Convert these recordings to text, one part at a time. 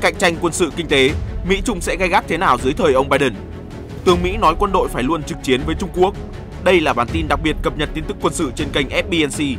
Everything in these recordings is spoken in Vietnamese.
cạnh tranh quân sự kinh tế, Mỹ Trung sẽ gay gắt thế nào dưới thời ông Biden. Tướng Mỹ nói quân đội phải luôn trực chiến với Trung Quốc. Đây là bản tin đặc biệt cập nhật tin tức quân sự trên kênh FBNC.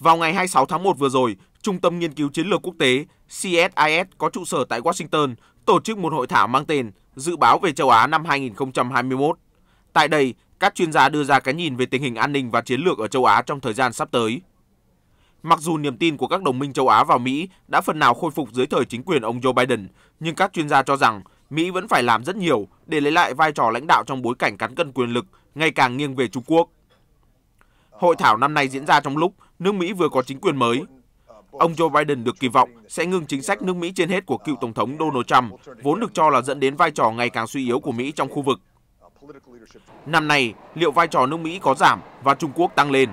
Vào ngày 26 tháng 1 vừa rồi, Trung tâm Nghiên cứu Chiến lược Quốc tế CSIS có trụ sở tại Washington tổ chức một hội thảo mang tên Dự báo về châu Á năm 2021. Tại đây, các chuyên gia đưa ra cái nhìn về tình hình an ninh và chiến lược ở châu Á trong thời gian sắp tới. Mặc dù niềm tin của các đồng minh châu Á vào Mỹ đã phần nào khôi phục dưới thời chính quyền ông Joe Biden, nhưng các chuyên gia cho rằng Mỹ vẫn phải làm rất nhiều để lấy lại vai trò lãnh đạo trong bối cảnh cán cân quyền lực ngày càng nghiêng về Trung Quốc. Hội thảo năm nay diễn ra trong lúc nước Mỹ vừa có chính quyền mới. Ông Joe Biden được kỳ vọng sẽ ngưng chính sách nước Mỹ trên hết của cựu Tổng thống Donald Trump, vốn được cho là dẫn đến vai trò ngày càng suy yếu của Mỹ trong khu vực. Năm nay, liệu vai trò nước Mỹ có giảm và Trung Quốc tăng lên?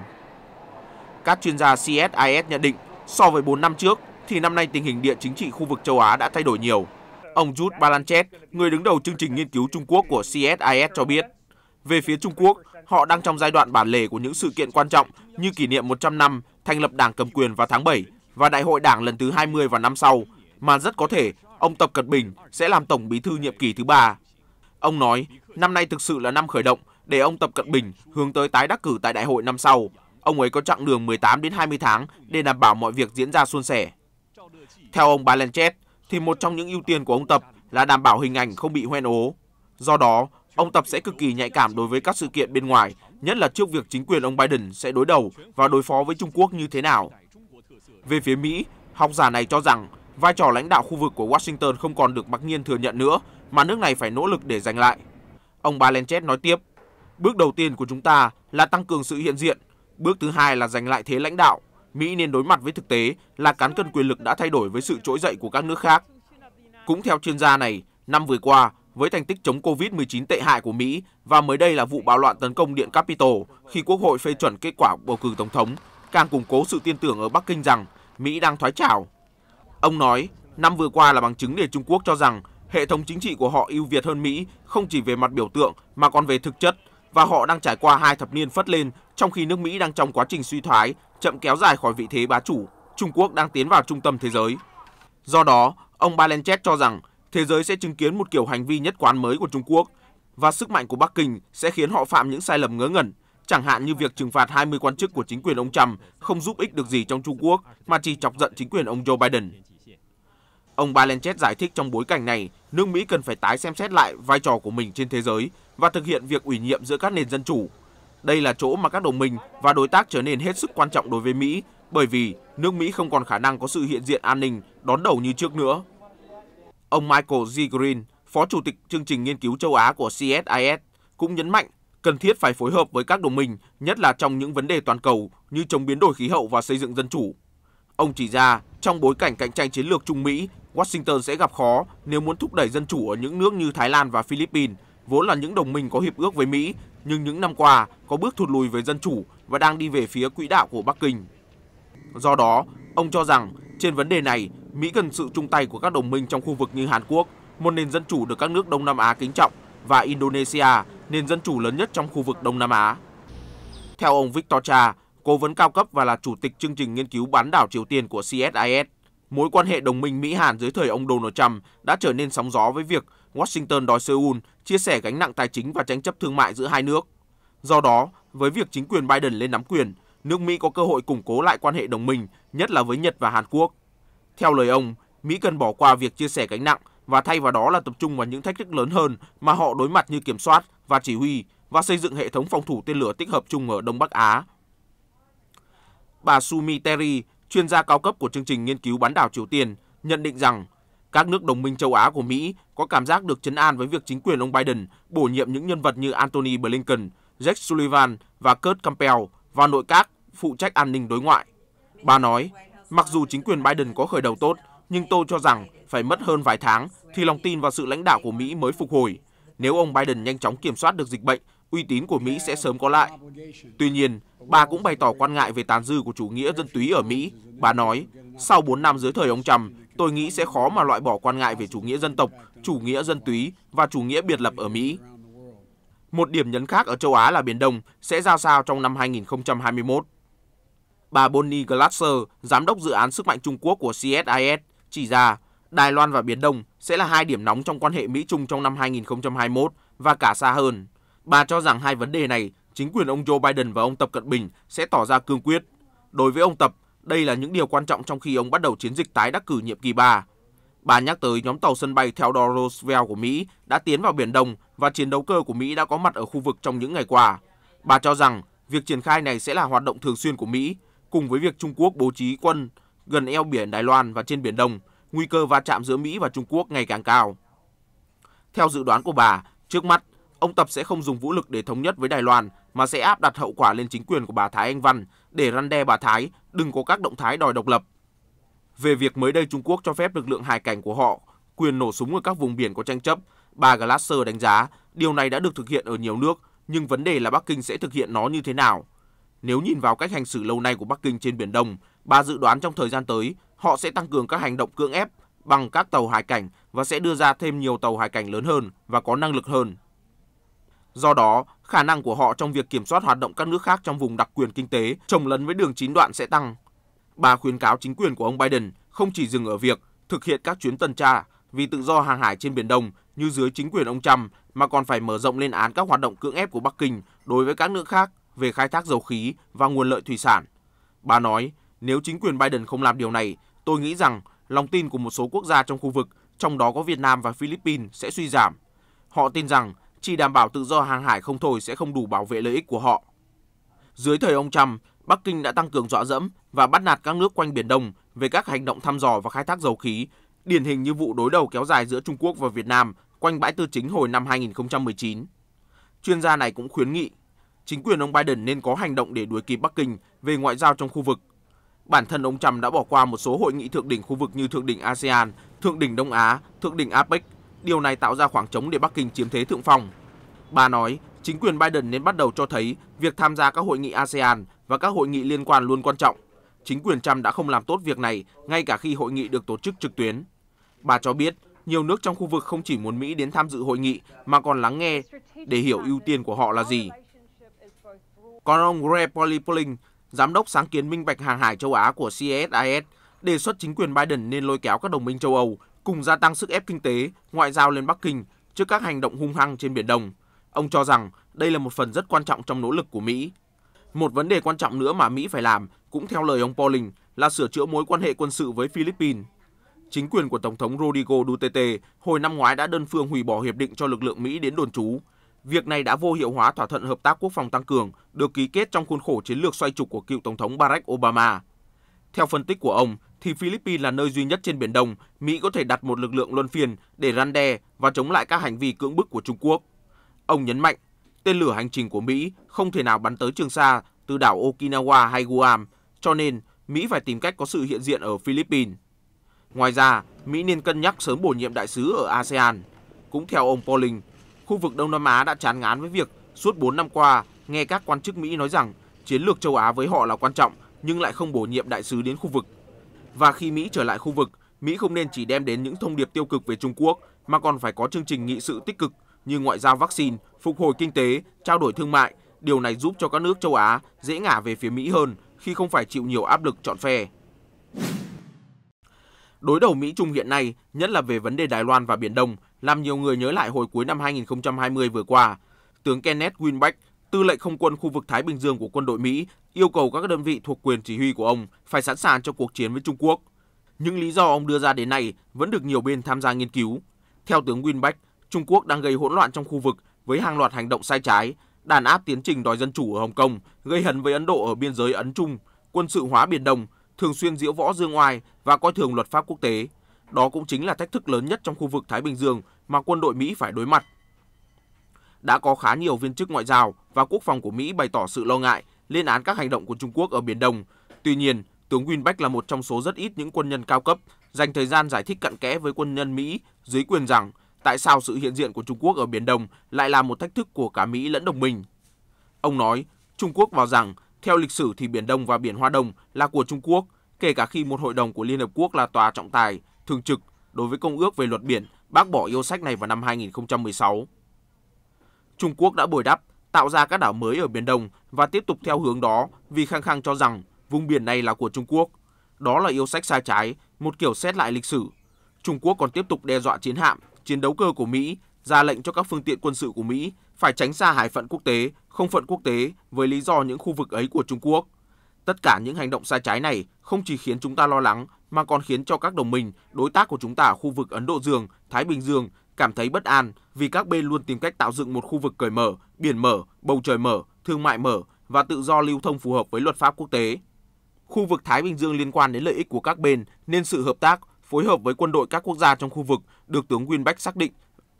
Các chuyên gia CSIS nhận định, so với 4 năm trước, thì năm nay tình hình địa chính trị khu vực châu Á đã thay đổi nhiều. Ông Jude Balanchet, người đứng đầu chương trình nghiên cứu Trung Quốc của CSIS cho biết, về phía Trung Quốc, họ đang trong giai đoạn bản lề của những sự kiện quan trọng như kỷ niệm 100 năm thành lập Đảng cầm quyền vào tháng 7 và Đại hội Đảng lần thứ 20 vào năm sau, mà rất có thể ông Tập Cận Bình sẽ làm Tổng Bí thư nhiệm kỳ thứ ba. Ông nói, năm nay thực sự là năm khởi động để ông Tập Cận Bình hướng tới tái đắc cử tại đại hội năm sau. Ông ấy có chặng đường 18 đến 20 tháng để đảm bảo mọi việc diễn ra suôn sẻ. Theo ông Balanchet, thì một trong những ưu tiên của ông Tập là đảm bảo hình ảnh không bị hoen ố. Do đó, ông Tập sẽ cực kỳ nhạy cảm đối với các sự kiện bên ngoài, nhất là trước việc chính quyền ông Biden sẽ đối đầu và đối phó với Trung Quốc như thế nào. Về phía Mỹ, học giả này cho rằng vai trò lãnh đạo khu vực của Washington không còn được mặc nhiên thừa nhận nữa mà nước này phải nỗ lực để giành lại. Ông Balenchet nói tiếp, bước đầu tiên của chúng ta là tăng cường sự hiện diện, bước thứ hai là giành lại thế lãnh đạo. Mỹ nên đối mặt với thực tế là cán cân quyền lực đã thay đổi với sự trỗi dậy của các nước khác. Cũng theo chuyên gia này, năm vừa qua, với thành tích chống COVID-19 tệ hại của Mỹ và mới đây là vụ bạo loạn tấn công Điện Capitol khi Quốc hội phê chuẩn kết quả bầu cử Tổng thống, càng củng cố sự tin tưởng ở Bắc Kinh rằng Mỹ đang thoái trào. Ông nói, năm vừa qua là bằng chứng để Trung Quốc cho rằng hệ thống chính trị của họ ưu việt hơn Mỹ không chỉ về mặt biểu tượng mà còn về thực chất và họ đang trải qua hai thập niên phất lên trong khi nước Mỹ đang trong quá trình suy thoái, chậm kéo dài khỏi vị thế bá chủ. Trung Quốc đang tiến vào trung tâm thế giới. Do đó, ông Balenchet cho rằng thế giới sẽ chứng kiến một kiểu hành vi nhất quán mới của Trung Quốc và sức mạnh của Bắc Kinh sẽ khiến họ phạm những sai lầm ngớ ngẩn, chẳng hạn như việc trừng phạt 20 quan chức của chính quyền ông Trump không giúp ích được gì trong Trung Quốc mà chỉ chọc giận chính quyền ông Joe Biden. Ông Balenchet giải thích trong bối cảnh này, nước Mỹ cần phải tái xem xét lại vai trò của mình trên thế giới và thực hiện việc ủy nhiệm giữa các nền dân chủ. Đây là chỗ mà các đồng minh và đối tác trở nên hết sức quan trọng đối với Mỹ bởi vì nước Mỹ không còn khả năng có sự hiện diện an ninh đón đầu như trước nữa. Ông Michael G. Green, Phó Chủ tịch chương trình nghiên cứu châu Á của CSIS, cũng nhấn mạnh cần thiết phải phối hợp với các đồng minh, nhất là trong những vấn đề toàn cầu như chống biến đổi khí hậu và xây dựng dân chủ. Ông chỉ ra, trong bối cảnh cạnh tranh chiến lược Trung Mỹ Washington sẽ gặp khó nếu muốn thúc đẩy dân chủ ở những nước như Thái Lan và Philippines, vốn là những đồng minh có hiệp ước với Mỹ, nhưng những năm qua có bước thụt lùi về dân chủ và đang đi về phía quỹ đạo của Bắc Kinh. Do đó, ông cho rằng trên vấn đề này, Mỹ cần sự chung tay của các đồng minh trong khu vực như Hàn Quốc, một nền dân chủ được các nước Đông Nam Á kính trọng, và Indonesia, nền dân chủ lớn nhất trong khu vực Đông Nam Á. Theo ông Victor Cha, cố vấn cao cấp và là chủ tịch chương trình nghiên cứu bán đảo Triều Tiên của CSIS, Mối quan hệ đồng minh Mỹ-Hàn dưới thời ông Donald Trump đã trở nên sóng gió với việc Washington đòi Seoul chia sẻ gánh nặng tài chính và tranh chấp thương mại giữa hai nước. Do đó, với việc chính quyền Biden lên nắm quyền, nước Mỹ có cơ hội củng cố lại quan hệ đồng minh, nhất là với Nhật và Hàn Quốc. Theo lời ông, Mỹ cần bỏ qua việc chia sẻ gánh nặng và thay vào đó là tập trung vào những thách thức lớn hơn mà họ đối mặt như kiểm soát và chỉ huy và xây dựng hệ thống phòng thủ tên lửa tích hợp chung ở Đông Bắc Á. Bà Sumi Terry, chuyên gia cao cấp của chương trình nghiên cứu bán đảo Triều Tiên nhận định rằng các nước đồng minh châu Á của Mỹ có cảm giác được chấn an với việc chính quyền ông Biden bổ nhiệm những nhân vật như Antony Blinken, Jake Sullivan và Kurt Campbell vào nội các phụ trách an ninh đối ngoại. Bà nói, mặc dù chính quyền Biden có khởi đầu tốt, nhưng tôi cho rằng phải mất hơn vài tháng thì lòng tin vào sự lãnh đạo của Mỹ mới phục hồi. Nếu ông Biden nhanh chóng kiểm soát được dịch bệnh uy tín của Mỹ sẽ sớm có lại. Tuy nhiên, bà cũng bày tỏ quan ngại về tàn dư của chủ nghĩa dân túy ở Mỹ. Bà nói, sau 4 năm dưới thời ông Trump, tôi nghĩ sẽ khó mà loại bỏ quan ngại về chủ nghĩa dân tộc, chủ nghĩa dân túy và chủ nghĩa biệt lập ở Mỹ. Một điểm nhấn khác ở châu Á là Biển Đông sẽ ra sao trong năm 2021. Bà Bonnie Glasser, giám đốc dự án sức mạnh Trung Quốc của CSIS, chỉ ra Đài Loan và Biển Đông sẽ là hai điểm nóng trong quan hệ Mỹ-Trung trong năm 2021 và cả xa hơn. Bà cho rằng hai vấn đề này, chính quyền ông Joe Biden và ông Tập Cận Bình sẽ tỏ ra cương quyết. Đối với ông Tập, đây là những điều quan trọng trong khi ông bắt đầu chiến dịch tái đắc cử nhiệm kỳ 3. Bà nhắc tới nhóm tàu sân bay Theodore Roosevelt của Mỹ đã tiến vào Biển Đông và chiến đấu cơ của Mỹ đã có mặt ở khu vực trong những ngày qua. Bà cho rằng việc triển khai này sẽ là hoạt động thường xuyên của Mỹ, cùng với việc Trung Quốc bố trí quân gần eo biển Đài Loan và trên Biển Đông, nguy cơ va chạm giữa Mỹ và Trung Quốc ngày càng cao. Theo dự đoán của bà, trước mắt ông Tập sẽ không dùng vũ lực để thống nhất với Đài Loan mà sẽ áp đặt hậu quả lên chính quyền của bà Thái Anh Văn để răn đe bà Thái đừng có các động thái đòi độc lập. Về việc mới đây Trung Quốc cho phép lực lượng hải cảnh của họ quyền nổ súng ở các vùng biển có tranh chấp, bà Glasser đánh giá điều này đã được thực hiện ở nhiều nước, nhưng vấn đề là Bắc Kinh sẽ thực hiện nó như thế nào. Nếu nhìn vào cách hành xử lâu nay của Bắc Kinh trên Biển Đông, bà dự đoán trong thời gian tới họ sẽ tăng cường các hành động cưỡng ép bằng các tàu hải cảnh và sẽ đưa ra thêm nhiều tàu hải cảnh lớn hơn và có năng lực hơn. Do đó, khả năng của họ trong việc kiểm soát hoạt động các nước khác trong vùng đặc quyền kinh tế trồng lấn với đường chín đoạn sẽ tăng. Bà khuyến cáo chính quyền của ông Biden không chỉ dừng ở việc thực hiện các chuyến tuần tra vì tự do hàng hải trên Biển Đông như dưới chính quyền ông Trump mà còn phải mở rộng lên án các hoạt động cưỡng ép của Bắc Kinh đối với các nước khác về khai thác dầu khí và nguồn lợi thủy sản. Bà nói, nếu chính quyền Biden không làm điều này, tôi nghĩ rằng lòng tin của một số quốc gia trong khu vực, trong đó có Việt Nam và Philippines sẽ suy giảm. Họ tin rằng chỉ đảm bảo tự do hàng hải không thôi sẽ không đủ bảo vệ lợi ích của họ. Dưới thời ông Trump, Bắc Kinh đã tăng cường dọa dẫm và bắt nạt các nước quanh Biển Đông về các hành động thăm dò và khai thác dầu khí, điển hình như vụ đối đầu kéo dài giữa Trung Quốc và Việt Nam quanh bãi tư chính hồi năm 2019. Chuyên gia này cũng khuyến nghị chính quyền ông Biden nên có hành động để đuổi kịp Bắc Kinh về ngoại giao trong khu vực. Bản thân ông Trump đã bỏ qua một số hội nghị thượng đỉnh khu vực như thượng đỉnh ASEAN, thượng đỉnh Đông Á, thượng đỉnh APEC Điều này tạo ra khoảng trống để Bắc Kinh chiếm thế thượng phong. Bà nói, chính quyền Biden nên bắt đầu cho thấy việc tham gia các hội nghị ASEAN và các hội nghị liên quan luôn quan trọng. Chính quyền Trump đã không làm tốt việc này ngay cả khi hội nghị được tổ chức trực tuyến. Bà cho biết, nhiều nước trong khu vực không chỉ muốn Mỹ đến tham dự hội nghị mà còn lắng nghe để hiểu ưu tiên của họ là gì. Còn ông Greg Polipoling, giám đốc sáng kiến minh bạch hàng hải châu Á của CSIS, đề xuất chính quyền Biden nên lôi kéo các đồng minh châu Âu cùng gia tăng sức ép kinh tế, ngoại giao lên Bắc Kinh trước các hành động hung hăng trên Biển Đông. Ông cho rằng đây là một phần rất quan trọng trong nỗ lực của Mỹ. Một vấn đề quan trọng nữa mà Mỹ phải làm, cũng theo lời ông Pauling, là sửa chữa mối quan hệ quân sự với Philippines. Chính quyền của Tổng thống Rodrigo Duterte hồi năm ngoái đã đơn phương hủy bỏ hiệp định cho lực lượng Mỹ đến đồn trú. Việc này đã vô hiệu hóa thỏa thuận hợp tác quốc phòng tăng cường được ký kết trong khuôn khổ chiến lược xoay trục của cựu Tổng thống Barack Obama. Theo phân tích của ông, thì Philippines là nơi duy nhất trên Biển Đông Mỹ có thể đặt một lực lượng luân phiên để răn đe và chống lại các hành vi cưỡng bức của Trung Quốc. Ông nhấn mạnh, tên lửa hành trình của Mỹ không thể nào bắn tới Trường Sa từ đảo Okinawa hay Guam, cho nên Mỹ phải tìm cách có sự hiện diện ở Philippines. Ngoài ra, Mỹ nên cân nhắc sớm bổ nhiệm đại sứ ở ASEAN. Cũng theo ông Pauling, khu vực Đông Nam Á đã chán ngán với việc suốt 4 năm qua nghe các quan chức Mỹ nói rằng chiến lược châu Á với họ là quan trọng nhưng lại không bổ nhiệm đại sứ đến khu vực. Và khi Mỹ trở lại khu vực, Mỹ không nên chỉ đem đến những thông điệp tiêu cực về Trung Quốc mà còn phải có chương trình nghị sự tích cực như ngoại giao vaccine, phục hồi kinh tế, trao đổi thương mại. Điều này giúp cho các nước châu Á dễ ngả về phía Mỹ hơn khi không phải chịu nhiều áp lực chọn phe. Đối đầu Mỹ-Trung hiện nay, nhất là về vấn đề Đài Loan và Biển Đông, làm nhiều người nhớ lại hồi cuối năm 2020 vừa qua. Tướng Kenneth Winback Tư lệnh Không quân khu vực Thái Bình Dương của quân đội Mỹ yêu cầu các đơn vị thuộc quyền chỉ huy của ông phải sẵn sàng cho cuộc chiến với Trung Quốc. Những lý do ông đưa ra đến nay vẫn được nhiều bên tham gia nghiên cứu. Theo tướng Winback, Trung Quốc đang gây hỗn loạn trong khu vực với hàng loạt hành động sai trái, đàn áp tiến trình đòi dân chủ ở Hồng Kông, gây hấn với Ấn Độ ở biên giới Ấn Trung, quân sự hóa Biển Đông, thường xuyên diễu võ dương oai và coi thường luật pháp quốc tế. Đó cũng chính là thách thức lớn nhất trong khu vực Thái Bình Dương mà quân đội Mỹ phải đối mặt đã có khá nhiều viên chức ngoại giao và quốc phòng của Mỹ bày tỏ sự lo ngại, lên án các hành động của Trung Quốc ở Biển Đông. Tuy nhiên, tướng Winback là một trong số rất ít những quân nhân cao cấp dành thời gian giải thích cặn kẽ với quân nhân Mỹ dưới quyền rằng tại sao sự hiện diện của Trung Quốc ở Biển Đông lại là một thách thức của cả Mỹ lẫn đồng minh. Ông nói, Trung Quốc vào rằng, theo lịch sử thì Biển Đông và Biển Hoa Đông là của Trung Quốc, kể cả khi một hội đồng của Liên Hợp Quốc là tòa trọng tài, thường trực đối với Công ước về luật biển bác bỏ yêu sách này vào năm 2016. Trung Quốc đã bồi đắp, tạo ra các đảo mới ở Biển Đông và tiếp tục theo hướng đó vì khăng khăng cho rằng vùng biển này là của Trung Quốc. Đó là yêu sách sai trái, một kiểu xét lại lịch sử. Trung Quốc còn tiếp tục đe dọa chiến hạm, chiến đấu cơ của Mỹ, ra lệnh cho các phương tiện quân sự của Mỹ phải tránh xa hải phận quốc tế, không phận quốc tế với lý do những khu vực ấy của Trung Quốc. Tất cả những hành động sai trái này không chỉ khiến chúng ta lo lắng mà còn khiến cho các đồng minh, đối tác của chúng ta ở khu vực Ấn Độ Dương, Thái Bình Dương cảm thấy bất an vì các bên luôn tìm cách tạo dựng một khu vực cởi mở, biển mở, bầu trời mở, thương mại mở và tự do lưu thông phù hợp với luật pháp quốc tế. Khu vực Thái Bình Dương liên quan đến lợi ích của các bên nên sự hợp tác, phối hợp với quân đội các quốc gia trong khu vực được tướng Winback xác định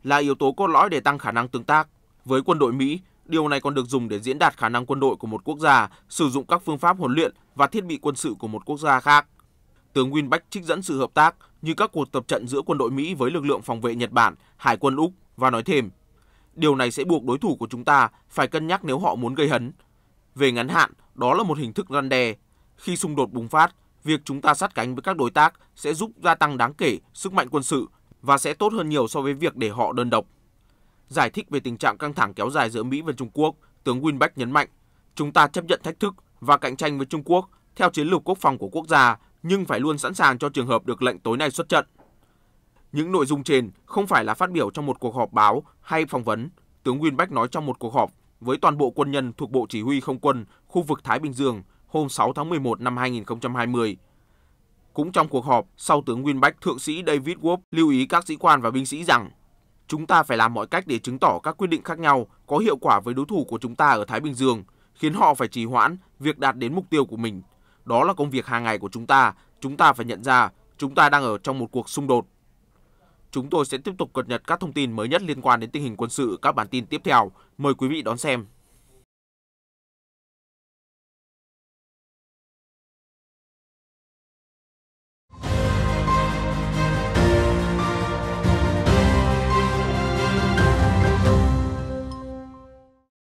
là yếu tố cốt lõi để tăng khả năng tương tác. Với quân đội Mỹ, điều này còn được dùng để diễn đạt khả năng quân đội của một quốc gia sử dụng các phương pháp huấn luyện và thiết bị quân sự của một quốc gia khác. Tướng Winback trích dẫn sự hợp tác như các cuộc tập trận giữa quân đội Mỹ với lực lượng phòng vệ Nhật Bản, Hải quân Úc và nói thêm, điều này sẽ buộc đối thủ của chúng ta phải cân nhắc nếu họ muốn gây hấn. Về ngắn hạn, đó là một hình thức răn đe. Khi xung đột bùng phát, việc chúng ta sát cánh với các đối tác sẽ giúp gia tăng đáng kể sức mạnh quân sự và sẽ tốt hơn nhiều so với việc để họ đơn độc. Giải thích về tình trạng căng thẳng kéo dài giữa Mỹ và Trung Quốc, tướng Winback nhấn mạnh, chúng ta chấp nhận thách thức và cạnh tranh với Trung Quốc theo chiến lược quốc phòng của quốc gia nhưng phải luôn sẵn sàng cho trường hợp được lệnh tối nay xuất trận. Những nội dung trên không phải là phát biểu trong một cuộc họp báo hay phỏng vấn, tướng Nguyên nói trong một cuộc họp với toàn bộ quân nhân thuộc Bộ Chỉ huy Không quân khu vực Thái Bình Dương hôm 6 tháng 11 năm 2020. Cũng trong cuộc họp, sau tướng Nguyên Thượng sĩ David Wolf lưu ý các sĩ quan và binh sĩ rằng chúng ta phải làm mọi cách để chứng tỏ các quyết định khác nhau có hiệu quả với đối thủ của chúng ta ở Thái Bình Dương, khiến họ phải trì hoãn việc đạt đến mục tiêu của mình đó là công việc hàng ngày của chúng ta, chúng ta phải nhận ra chúng ta đang ở trong một cuộc xung đột. Chúng tôi sẽ tiếp tục cập nhật các thông tin mới nhất liên quan đến tình hình quân sự các bản tin tiếp theo. Mời quý vị đón xem.